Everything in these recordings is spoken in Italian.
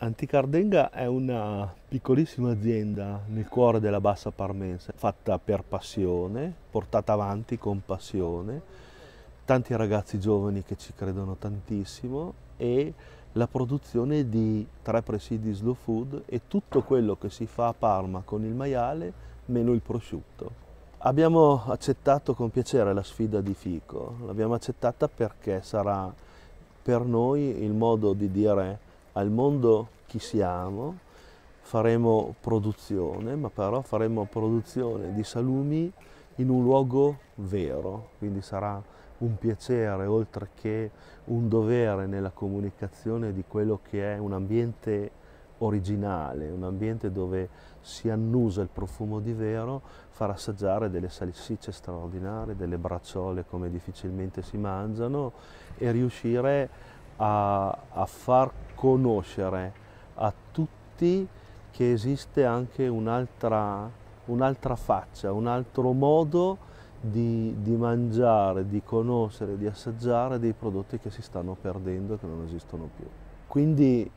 Anticardenga è una piccolissima azienda nel cuore della bassa parmense, fatta per passione, portata avanti con passione, tanti ragazzi giovani che ci credono tantissimo e la produzione di tre presidi slow food e tutto quello che si fa a Parma con il maiale meno il prosciutto. Abbiamo accettato con piacere la sfida di Fico, l'abbiamo accettata perché sarà per noi il modo di dire al mondo chi siamo, faremo produzione, ma però faremo produzione di salumi in un luogo vero, quindi sarà un piacere oltre che un dovere nella comunicazione di quello che è un ambiente originale, un ambiente dove si annusa il profumo di vero, far assaggiare delle salsicce straordinarie, delle bracciole come difficilmente si mangiano e riuscire a, a far conoscere a tutti che esiste anche un'altra, un'altra faccia, un altro modo di, di, mangiare, di conoscere, di assaggiare dei prodotti che si stanno perdendo che non esistono più. Quindi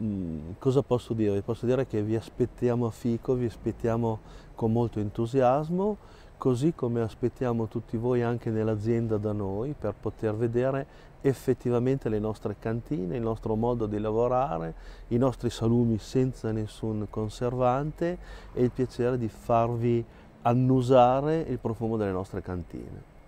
mm, cosa posso dire? posso dire che vi aspettiamo a Fico, vi aspettiamo con molto entusiasmo, così come aspettiamo tutti voi anche nell'azienda da noi per poter vedere effettivamente le nostre cantine, il nostro modo di lavorare, i nostri salumi senza nessun conservante e il piacere di farvi annusare il profumo delle nostre cantine.